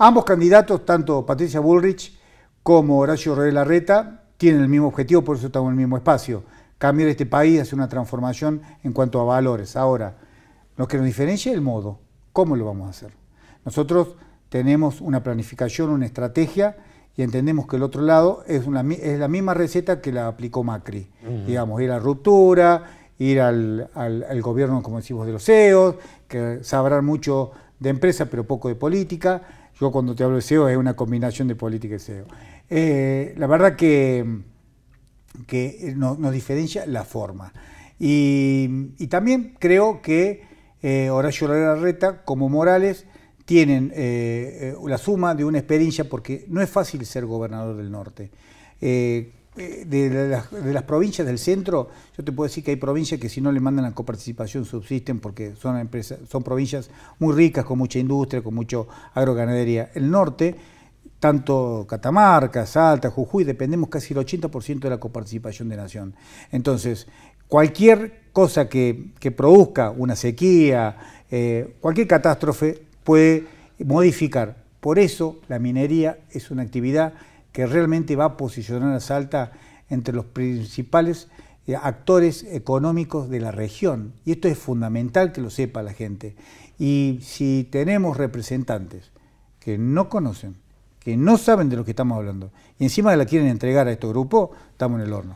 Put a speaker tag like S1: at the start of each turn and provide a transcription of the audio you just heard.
S1: Ambos candidatos, tanto Patricia Bullrich como Horacio Rodríguez Larreta, tienen el mismo objetivo, por eso estamos en el mismo espacio. Cambiar este país, hacer una transformación en cuanto a valores. Ahora, lo que nos diferencia es el modo. ¿Cómo lo vamos a hacer? Nosotros tenemos una planificación, una estrategia y entendemos que el otro lado es, la misma receta que la aplicó Macri. Digamos, ir a la ruptura, ir al, al, gobierno, como decimos, de los CEOs, que sabrán mucho de empresa pero poco de política yo cuando te hablo de SEO es una combinación de política y SEO. Eh, la verdad que, que eh, nos diferencia la forma. Y, también creo que eh, Horacio Horacio reta como Morales, tienen la suma de una experiencia, porque no es fácil ser gobernador del norte. Eh, de las, provincias del centro, yo te puedo decir que hay provincias que si no le mandan la coparticipación subsisten porque son, son provincias muy ricas, con mucha industria, con mucha agroganadería. El norte, tanto Catamarca, Salta, Jujuy, dependemos casi el 80% de la coparticipación de Nación. Entonces, cualquier cosa que, produzca una sequía, eh, cualquier catástrofe puede modificar. Por eso la minería es una actividad que realmente va a posicionar a Salta entre los principales eh, actores económicos de la región. Y esto es fundamental que lo sepa la gente. Y si tenemos representantes que no conocen, que no saben de lo que estamos hablando, y encima la quieren entregar a este grupo, estamos en el horno.